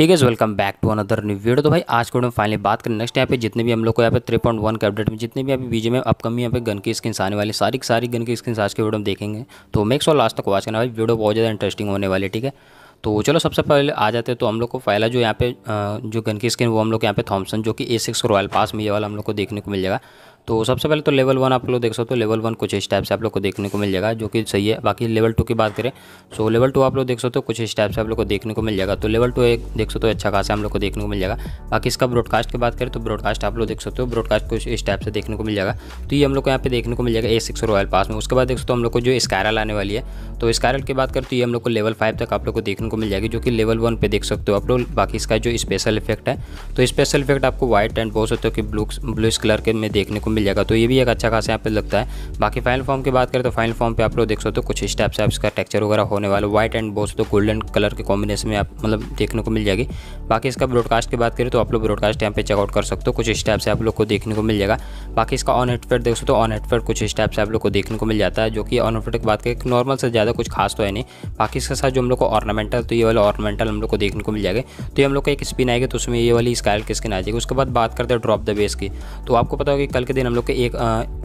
ठीक है welcome back to another new video तो भाई आज के वीडियो में फाइनली बात करें नेक्स्ट यहाँ पे जितने भी हम लोग को यहाँ पे थ्री पॉइंट वन के अपडेट में जितने भी अभी बीजे में अपकमिंग यहाँ पे गन की स्किन आने वाली सारी सारी गन की स्किन आज के वीडियो में देखेंगे तो मेक्स और लास्ट तक वॉच करना भाई वीडियो बहुत ज़्यादा इंटरेस्टिंग होने वाली ठीक है तो चलो सबसे पहले आ जाते हैं तो हम लोग को पहला जो यहाँ पे जो गन की स्किन वो हम लोग यहाँ पे थॉमसन जो कि ए सिक्स रॉयल पास में ये वाला हम लोग को देखने को मिल जाएगा तो सबसे पहले तो लेवल वन आप लोग देख सकते हो लेवल वन कुछ इस टाइप से आप लोग को देखने को मिल जाएगा जो कि सही है बाकी लेवल टू की बात करें सो लेवल टू आप लोग देख सकते हो कुछ इस टाइप से आप लोग को देखने को मिल जाएगा तो लेवल टू एक देख सकते हो अच्छा खासा हम लोग को देखने को मिल जाएगा बाकी इसका ब्रॉडकास्ट की बात करें तो ब्रॉडकास्ट आप लोग देख सकते हो ब्रॉडकास्ट कुछ इस टाइप से देखने को मिल जाएगा तो ये हम लोग को यहाँ पे देखने को मिल जाएगा ए सिक्स रॉयल पास में उसके बाद देख सकते हो हम लोग को जो स्कायरल आने वाली है तो स्कायरल की बात करें तो ये हम लोग को लेवल फाइव तक आप लोग को देखने को मिल जाएगी जो कि लेवल वन पे देख सकते हो आप लोग बाकी इसका जो स्पेशल इफेक्ट है तो स्पेशल इफेक्ट आपको व्हाइट एंड बहुत सकते हो कि ब्लू ब्लूस कलर के में देखने को मिल जाएगा तो ये भी एक अच्छा खासा यहाँ पे लगता है बाकी फाइनल फॉर्म की बात करें तो फाइनल फॉर्म पे आप लोग देख सकते हो कुछ इस टाइप से इसका टेक्चर वगैरह होने वाला व्हाइट एंड बहुत तो गोल्डन कलर के कॉम्बिनेशन में आप मतलब देखने को मिल जाएगी बाकी इसका ब्रॉडकास्ट की बात करें तो आप लोग ब्रॉडकास्ट यहाँ पे चेकआउट कर सकते हो कुछ इस टाइप से आप लोग को देखने को मिल जाएगा बाकी इसका ऑन हेडफेड देख सकते हो ऑन हेडफेड कुछ इस टाइप से आप लोग को देखने को मिल जाता है जो कि ऑन हेडफेड की बात करें नॉर्मल से ज़्यादा कुछ खास तो है नहीं बाकी इसके साथ जो हम लोग को ऑर्नामेंटल तो ये वाला ऑर्नामेंटल हम लोग को देखने को मिल जाएगा तो ये हम लोग का एक स्पिन आएगा तो उसमें ये वाली स्काइल की स्किन आ जाएगी उसके बाद बात करते हैं ड्रॉप द बेस की तो आपको पता होगा कि कल के दिन हम लोग के एक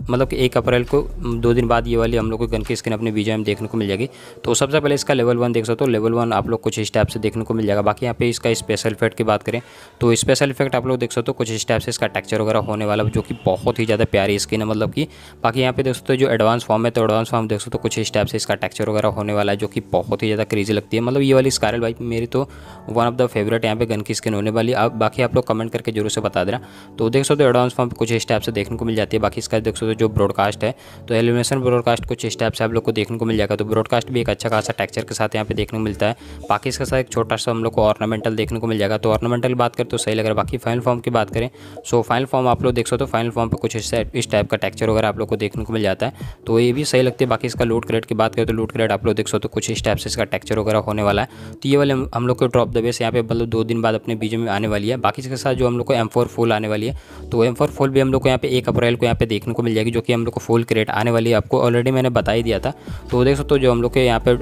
मतलब कि एक अप्रैल को दो दिन बाद ये वाली हम लोग को गन की स्किन अपने वीजा में देखने को मिल जाएगी तो सबसे पहले इसका लेवल वन देख सकते हो लेवल वन आप लोग कुछ इस टाइप से देखने को मिल जाएगा बाकी यहाँ पे इसका स्पेशल इफेक्ट की बात करें तो स्पेशल इफेक्ट आप लोग देख सकते हो कुछ इस टाइप से इसका टेक्चर वगैरह होने वाला जो कि बहुत ही ज़्यादा प्यारी स्किन है मतलब कि बाकी यहाँ पे देख सकते हो जो एडवांस फॉर्म है तो एडवांस फॉर्म देख सकते हो कुछ इस टाइप से इसका टेक्चर वगैरह होने वाला है जो कि बहुत ही ज़्यादा क्रेजी लगती है मतलब ये वाली स्कारल बाइक मेरी तो वन ऑफ द फेवरेट यहाँ पे गन की स्किन होने वाली आप बाकी आप लोग कमेंट करके जरूर से बता देना तो देख सकते हो एडवांस फॉर्म कुछ इस टाइप से देखने को मिल जाती है बाकी इसका देख सकते हो जो ब्रॉडकास्ट है तो एलिमिनेशन ब्रॉडकास्ट कुछ से आप लोग को देखने को मिल जाएगा तो ब्रॉडकास्ट भी एक अच्छा खासा टेक्चर के साथ यहाँ पे देखने को मिलता है बाकी इसके साथ एक छोटा सा हम लोग को ऑर्नामेंटल देखने को मिल जाएगा तो ऑर्नामेंटल बात करें तो सही लग रहा है बाकी फाइनल फॉर्म की बात करें सो फाइनल फॉर्म आप लोग देख सकते हो फाइनल फॉर्म पर कुछ इस टाइप का टेक्चर वगैरह आप लोग को देखने को मिल जाता है तो ये भी सही लगती है बाकी इसका लूट क्रेड की बात करें तो लूट क्रेड आप लोग देख सकते हो तो कुछ इस टाइप से इसका टेक्चर वगैरह होने वाला है तो ये वाले हम लोग को ड्रॉप द बेस यहाँ पे मतलब दो दिन बाद अपने बीजे में आने वाली है बाकी इसके साथ जो हम लोग को एम फोर फुल आने वाली है तो एम फोर फुल भी हम लोग को यहाँ पे एक अप्रैल को यहाँ पे देखने को मिल जाएगी जाएगी जो कि हम लोग को फुल क्रेट आने वाली है आपको ऑलरेडी मैंने बता ही दिया था तो देख सकते हो जो हम लोग के यहाँ पे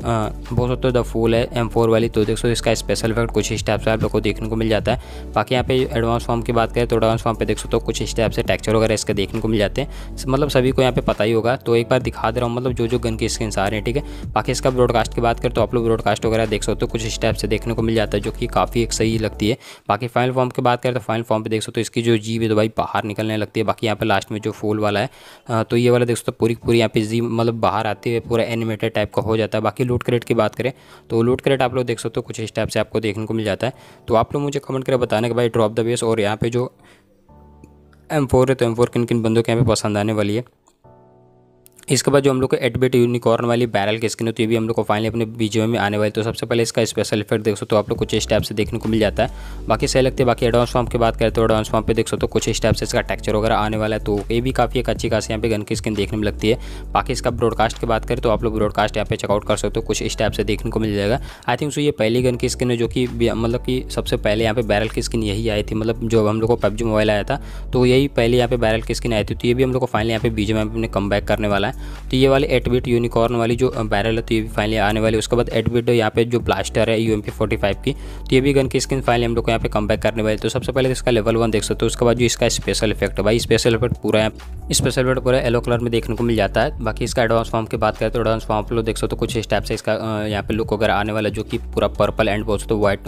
बहुत सकते हो द फूल है एम फोर वाली तो देख सकते हो इसका स्पेशल इफेक्ट कुछ स्टेप से आप लोग को देखने को मिल जाता है बाकी यहाँ पे एडवांस फॉर्म की बात करें तो एडवांस फॉर्म पर देख सकते हो कुछ स्टेप से टेक्चर वगैरह इसके देखने को मिल जाते हैं मतलब सभी को यहाँ पे पता ही होगा तो एक बार दिखा दे रहा हूँ मतलब जो जो गन की स्क्रीन आ रहे हैं ठीक है बाकी इसका ब्रॉडकास्ट की बात करें तो आप लोग ब्रॉडकास्ट वगैरह देख सकते हो कुछ स्टेप से देखने को मिल जाता है जो कि काफ़ी एक सही लगती है बाकी फाइनल फॉर्म की बात करें तो फाइनल फॉर्म पर देख सकते हो इसकी जो जीप है तो भाई बाहर निकलने लगती है बाकी यहाँ पे लास्ट में जो फूल वाला है हाँ, तो ये वाला देख सकते हो तो पूरी पूरी यहाँ पे जी मतलब बाहर आते हुए पूरा एनिमेटेड टाइप का हो जाता है बाकी लूट क्रेट की बात करें तो लूट क्रेट आप लोग देख सकते हो कुछ इस टाइप से आपको देखने को मिल जाता है तो आप लोग मुझे कमेंट करें बताने के भाई ड्रॉप द बेस और यहाँ पे जो एम फोर है तो एम फोर किन किन बंदों के यहाँ पे पसंद आने वाली है इसके बाद जो हम लोग को एडबिट यूनिकॉर्न वाली बैरल की स्किन होती है भी हम लोग को फाइनली अपने बीजेओ में आने वाली तो सबसे पहले इसका स्पेशल इफेक्ट देख सकते तो आप लोग कुछ स्टेप से देखने को मिल जाता है बाकी सही लगती है बाकी एडवांस फॉर्म की बात करें तो एडवांस फॉर्म पे देख सकते हो तो कुछ स्टेप से इसका टेक्चर वगैरह आने वाला है तो ये भी काफ़ी एक अच्छी खास यहाँ पे गन की स्किन देखने में लगती है बाकी इसका ब्रॉडकास्ट की बात करें तो आप लोग ब्रॉडकास्ट यहाँ पे चेकआउट कर सकते हो कुछ स्टेप से देखने को मिल जाएगा आई थिंक सो ये पहली गन की स्किन है जो कि मतलब कि सबसे पहले यहाँ पे बैरल की स्किन यही आई थी मतलब जो हम लोग को पबजी मोबाइल आया था तो यही पहले यहाँ पे बैरल की स्किन आई थी तो ये भी हम लोग को फाइनली यहाँ पे बीजे में अपने कम करने वाला है है तो ये वाली एट बिट यूनिकॉर्न वाली जो बैरल है तो ये भी फाइनली आने वाली उसके बाद एट बिट यहाँ पे जो ब्लास्टर है यू एम की तो ये भी गन की स्किन फाइनली हम लोग को यहाँ पे कम करने वाली तो सबसे पहले तो इसका लेवल वन देख सकते हो उसके बाद जो इसका स्पेशल इफेक्ट है भाई स्पेशल इफेक्ट पूरा यहाँ स्पेशल वेट पूरा येलो कलर में देखने को मिल जाता है बाकी इसका एडवांस फॉर्म की बात करें तो एडवांस फॉर्म आप लोग देख सकते हो तो कुछ इस टाइप से इसका यहाँ पे लुक वगैरह आने वाला जो कि पूरा पर्पल एंड बोल सकते white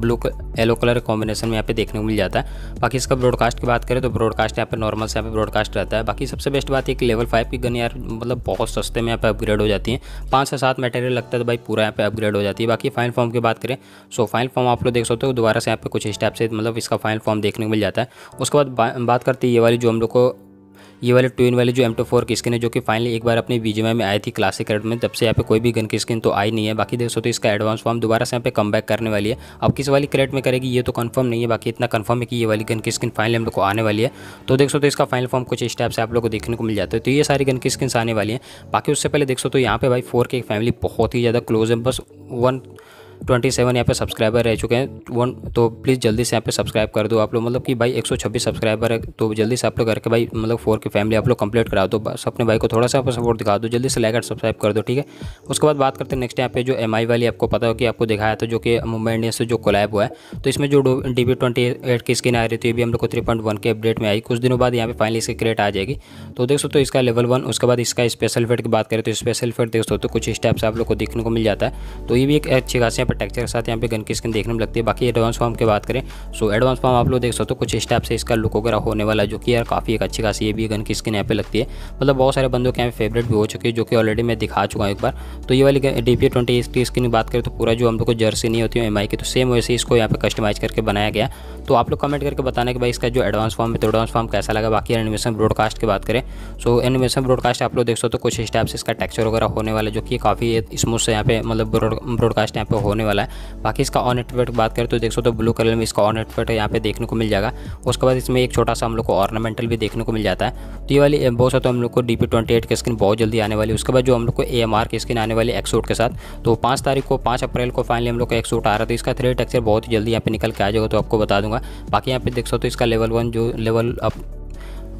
blue yellow colour combination में यहाँ पे देखने को मिल जाता है बाकी इसका ब्रॉडकास्ट की बात करें तो ब्रॉडकास्ट यहाँ पे नॉर्मल से यहाँ पर ब्रॉडकास्ट रहता है बाकी सबसे बेस्ट बात है कि लेवल फाइव की गन यार मतलब बहुत सस्ते में यहाँ पर अपग्रेड हो जाती है पाँच से सात मटेरियल लगता है तो भाई पूरा यहाँ पर अपग्रेड हो जाती है बाकी फाइनल फॉर्म की बात करें सो फाइनल फॉर्म आप लोग देख सकते हो दोबारा से यहाँ पे कुछ इस टाइप से मतलब इसका फाइनल फॉर्म देखने को मिल जाता है उसके बाद बात करती है ये वाली जो हम लोग को ये वाले ट्विन वाले जो एम टू फोर की स्किन है जो कि फाइनली एक बार अपने बीजे में आई थी क्लासिक रेड में तब से यहाँ पे कोई भी गन की स्किन तो आई नहीं है बाकी देख सो तो इसका एडवांस फॉर्म दोबारा से यहाँ पे कम करने वाली है अब किस वाली क्रेट में करेगी ये तो कन्फर्म नहीं है बाकी इतना कन्फर्म है कि ये वाली गन की स्किन फाइनली हम लोग को आने वाली है तो देख तो इसका फाइनल फॉर्म कुछ इस टाइप से आप लोग को देखने को मिल जाता है तो ये सारी गन की स्किन आने वाली है बाकी उससे पहले देख सो तो यहाँ पे भाई फोर की फैमिली बहुत ही ज़्यादा क्लोज है बस वन ट्वेंटी सेवन यहाँ पे सब्सक्राइबर रह चुके हैं वन तो प्लीज़ जल्दी से यहाँ पे सब्सक्राइब कर दो आप लोग मतलब कि भाई एक सौ छब्बीस सब्सक्राइबर है तो जल्दी से आप लोग करके भाई मतलब फोर की फैमिली आप लोग कंप्लीट करा दो बस अपने भाई को थोड़ा सा सपोर्ट दिखा दो जल्दी से लाइक एंड सब्सक्राइब कर दो ठीक है उसके बाद बात करते हैं नेक्स्ट यहाँ पे जो एम वाली आपको पता हो कि आपको दिखाया था जो कि मुंबई इंडियन से जो कोलैब हुआ है तो इसमें जो डी बी ट्वेंटी एट की स्किन आ रही थी ये भी हम लोग को थ्री पॉइंट वन के अपडेट में आई कुछ दिनों बाद यहाँ पे फाइनली इसकी क्रिएट आ जाएगी तो देख सकते हो इसका लेवल वन उसके बाद इसका स्पेशल फेट की बात करें तो स्पेशल फेट देख सकते हो तो कुछ स्टेप्स आप लोग को देखने को मिल जाता है तो ये भी एक अच्छी खासी पर टेक्चर के साथ यहाँ पे गन की स्किन देखने में लगती है बाकी एडवांस फॉर्म की बात करें सो एडवांस फॉर्म आप लोग देख सकते हो कुछ स्टेप से इसका लुक वगैरह होने वाला जो कि यार काफ़ी एक अच्छी खासी ये भी गन की स्किन यहाँ पे लगती है मतलब बहुत सारे बंदों के यहाँ फेवरेट भी हो चुके हैं जो कि ऑलरेडी मैं दिखा चुका हूँ एक बार तो ये वाली डी पी ट्वेंटी स्किन की बात करें तो पूरा जो हम लोग को जर्सी नहीं होती है एम की तो सेम वैसे इसको यहाँ पे कस्टमाइज करके बनाया गया तो आप लोग कमेंट करके बताना कि भाई इसका जो एडवांस फॉर्म है तो एडवांस फॉर्म कैसा लगा बाकी एनिमेशन ब्रॉडकास्ट की बात करें सो एनिमेशन ब्रॉडकास्ट आप लोग देख सकते हो कुछ स्टेप से इसका टेक्चर वगैरह होने वाला जो कि काफ़ी स्मूथ से यहाँ पे मतलब ब्रॉडकास्ट यहाँ पे होने होने वाला है बाकी इसका ऑन नेटवर्क बात करें तो देख सकते हो तो ब्लू कलर में इसका ऑन नेटवर्क यहाँ पे देखने को मिल जाएगा उसके बाद इसमें एक छोटा सा हम लोग को ऑर्नामेंटल भी देखने को मिल जाता है तो ये वाली बहुत सा तो हम लोग को डी पी ट्वेंटी एट की स्क्रीन बहुत जल्दी आने वाली उसके बाद जो हम लोग को ए एम आर की स्क्रीन आने वाली एक्सूट के साथ तो पाँच तारीख को पाँच अप्रैल को फाइनली हम लोग को एक्सूट आ रहा था तो इसका थ्री टेक्चर बहुत जल्दी यहाँ पे निकल के आ जाएगा तो आपको बता दूंगा बाकी यहाँ पे देख सकते हो तो इसका लेवल वन जो लेवल अप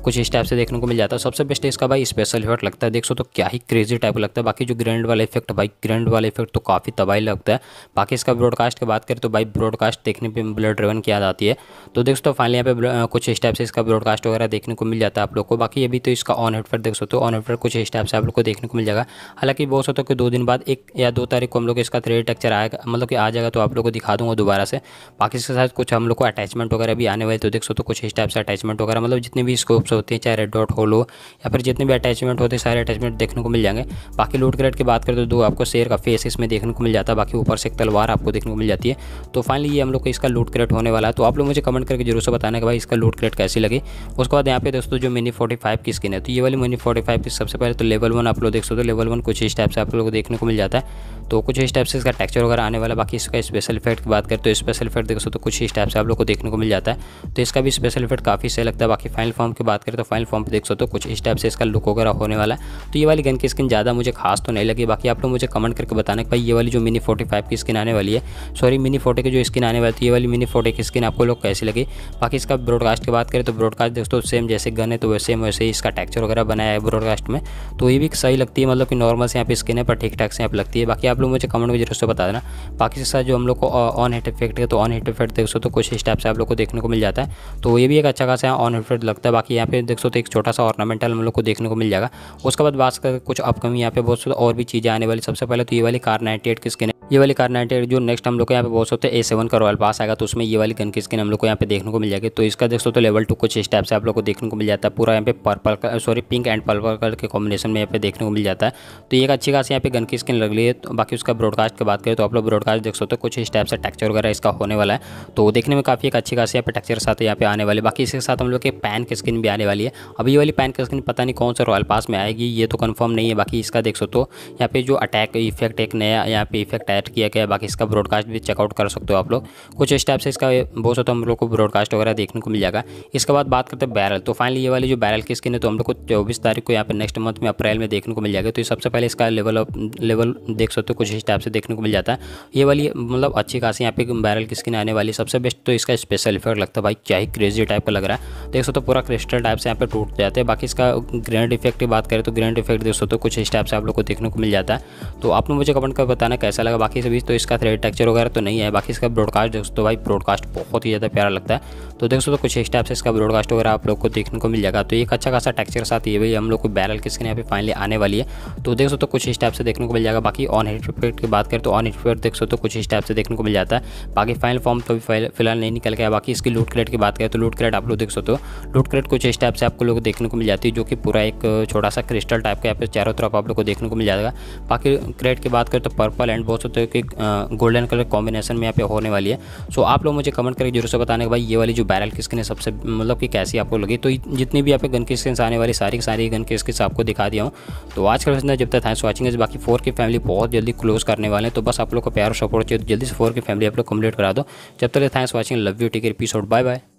कुछ इस टाइप से देखने को मिल जाता है सबसे बेस्ट इसका भाई स्पेशल इफेक्ट लगता है देख सो तो क्या ही क्रेजी टाइप लगता है बाकी जो ग्रैंड वाला इफेक्ट भाई ग्रैंड वाला इफेक्ट तो काफ़ी तबाही लगता है बाकी इसका ब्रॉडकास्ट की बात करें तो भाई ब्रॉडकास्ट देखने पर ब्लड रेवन किया जाती है तो देख सो फाइनली यहाँ पे कुछ इस टाइप से इसका ब्रॉडकास्ट वगैरह देखने को मिल जाता है आप लोग को बाकी अभी तो इसका ऑन हेडफेट देख सकते हो ऑन हेडफेट कुछ इस टाइप से आप लोग को देखने को मिल जाएगा हालांकि बहुत सकता कि दो दिन बाद एक या दो तारीख को हम लोग इसका थ्री टेक्चर आएगा मतलब कि आ जाएगा तो आप लोग को दिखा दूंगा दोबारा से बाकी इसके साथ कुछ हम लोग को अटैचमेंट वगैरह भी आने वाले तो देख सकते हो तो कुछ इस टाइप से अटैचमेंट वगैरह मतलब जितने भी स्कोप टाइप्स होती हैं चाहे रेड डॉट होलो या फिर जितने भी अटैचमेंट होते हैं सारे अटैचमेंट देखने को मिल जाएंगे बाकी लूट क्रेट की बात करें तो दो आपको शेर का फेस इसमें देखने को मिल जाता है बाकी ऊपर से एक तलवार आपको देखने को मिल जाती है तो फाइनली ये हम लोग को इसका लूट क्रेट होने वाला है तो आप लोग मुझे कमेंट करके जरूर से बताने कि भाई इसका लूट क्रेट कैसी लगी उसके बाद यहाँ पे दोस्तों जो मिनी फोर्टी फाइव की स्किन है तो ये वाली मिनी फोर्टी फाइव की सबसे पहले तो लेवल वन आप लोग देख सकते हो लेवल वन कुछ इस टाइप से आप लोग को देखने को मिल जाता है तो कुछ इस टाइप से इसका टेक्चर वगैरह आने वाला बाकी इसका स्पेशल इफेक्ट की बात करें तो स्पेशल इफेक्ट देख सकते हो कुछ इस टाइप से आप लोग को देखने को मिल जाता है तो इसका भी स्पेशल इफेक्ट काफ़ी सही लगता है बाकी फाइनल फॉर्म की बात बात करें तो फाइनल फॉर्म पर देख सकते हो कुछ इस टाइप से इसका लुक वगैरह होने वाला है तो ये वाली गन की स्किन ज़्यादा मुझे खास तो नहीं लगी बाकी आप लोग मुझे कमेंट करके बताने भाई ये वाली जो मिनी फोर्टी की स्किन आने वाली है सॉरी मिनी फोर्टी की जो स्किन आने वाली थी ये वाली मिनी फोर्टी की स्किन आपको लोग कैसी लगी बाकी इसका ब्रॉडकास्ट की बात करें तो ब्रॉडकास्ट दोस्तों सेम जैसे गन है तो वैसे वैसे ही इसका टेक्चर वगैरह बनाया है ब्रॉडकास्ट में तो ये भी सही लगती है मतलब कि नॉर्मल से यहाँ पे स्किन है पर ठीक ठाक से यहाँ लगती है बाकी आप लोग मुझे कमेंट में जरूर से बता देना बाकी इसका जो हम लोग को ऑन हिट इफेक्ट है तो ऑन हिट इफेक्ट देख सो तो कुछ टाइप से आप लोग को देखने को मिल जाता है तो ये भी एक अच्छा खासा ऑन इफेक्ट लगता है बाकी यहाँ पे देख सकते एक छोटा सा ऑर्नामेंटल हम लोग को देखने को मिल जाएगा उसके बाद बात कर कुछ अपकमिंग यहाँ पे बहुत और भी चीज़ें आने वाली सबसे पहले तो ये वाली कार एट की स्किन ये वाली कार नाइनटी जो नेक्स्ट हम लोग को यहाँ पे बहुत सकते हैं ए सेवन का रॉयल पास आएगा तो उसमें ये वाली गन की स्किन हम लोग को यहाँ पे देखने को मिल जाएगी तो इसका देख सकते तो लेवल टू कुछ स्टेप से आप लोग को देखने को मिल जाता है पूरा यहाँ पे पर्पल का sorry pink and purple colour के कॉम्बिनेशन में यहाँ पे देखने को मिल जाता है तो ये एक अच्छी खास यहाँ पे गन की स्किन लग रही है तो बाकी उसका ब्रॉडकास्ट की बात करें तो आप लोग ब्रॉडकास्ट देख सकते हो कुछ टाइप से टेक्चर वगैरह इसका होने वाला है तो देखने में काफ़ी एक अच्छी खास यहाँ पे टेक्चर साथ यहाँ पे आने वाले बाकी इसके साथ हम लोग के पैन की स्किन भी आने वाली है अब ये वाली पैन की स्किन पता नहीं कौन सा रॉयल पास में आएगी ये तो कन्फर्म नहीं है बाकी इसका देख सकते हो यहाँ पे जो अटैक इफेक्ट एक नया यहाँ पे इफेक्ट आया ऐड किया गया बाकी इसका ब्रॉडकास्ट भी चेकआउट कर सकते हो आप लोग कुछ इस टाइप से इसका बहुत सा तो हम लोग को ब्रॉडकास्ट वगैरह देखने को मिल जाएगा इसके बाद बात करते हैं बैरल तो फाइनली ये वाली जो बैरल की स्किन है तो हम लोग को चौबीस तारीख को यहाँ पर नेक्स्ट मंथ में अप्रैल में देखने को मिल जाएगा तो सबसे पहले इसका लेवल ऑफ लेवल देख सकते हो कुछ इस टाइप से देखने को मिल जाता है ये वाली मतलब अच्छी खासी यहाँ पे बैरल की स्किन आने वाली सबसे बेस्ट तो इसका स्पेशल इफेक्ट लगता है भाई क्या ही क्रेजी टाइप का लग रहा है देख सकते हो पूरा क्रिस्टल टाइप से यहाँ पर टूट जाते हैं बाकी इसका ग्रैंड इफेक्ट की बात करें तो ग्रैंड इफेक्ट देख सकते हो कुछ इस टाइप से आप लोग को देखने को मिल जाता है तो आप लोग मुझे कमेंट कर बताना कैसा लगा बाकी सभी तो इसका थ्रेड टेक्चर वगैरह तो नहीं है बाकी इसका ब्रॉडकास्ट दोस्तों भाई ब्रॉडकास्ट बहुत ही ज़्यादा प्यारा लगता है तो दोस्तों तो कुछ इस टाइप से इसका ब्रॉडकास्ट वगैरह आप लोग को देखने को मिल जाएगा तो एक अच्छा खासा टेक्चर साथ ये भाई हम लोग को बैरल की स्क्रीन यहाँ पे फाइनली आने वाली है तो देख तो कुछ इस टाइप से देखने को मिल जाएगा बाकी ऑन हेड की बात करें तो ऑन हेड देख तो कुछ इस टाइप से देखने को मिल जाता है बाकी फाइनल फॉर्म तो अभी फिलहाल नहीं निकल गया बाकी इसकी लूट क्रेट की बात करें तो लूट क्रेट आप लोग देख सकते हो लूट क्रेट कुछ इस टाइप से आपको लोग देखने को मिल जाती है जो कि पूरा एक छोटा सा क्रिस्टल टाइप का यहाँ पे चारों तरफ आप लोग को देखने को मिल जाएगा बाकी क्रेट की बात करें तो पर्पल एंड बहुत सकते हो कि गोल्डन कलर कॉम्बिनेशन में यहाँ पे होने वाली है सो आप लोग मुझे कमेंट करके जरूर से बताने के भाई ये वाली जो बैरल की स्किन है सबसे मतलब कि कैसी आपको लगी तो जितनी भी यहाँ पे गन की स्किन आने वाली सारी सारी गन की स्किन आपको दिखा दिया हूँ तो आज कल जब तक थैंक्स वॉचिंग बाकी फोर की फैमिली बहुत जल्दी क्लोज करने वाले हैं तो बस आप लोग को प्यार सपोर्ट चाहिए तो जल्दी से फोर की फैमिली आप लोग कम्प्लीट करा दो जब तक thanks watching love you take peace out bye bye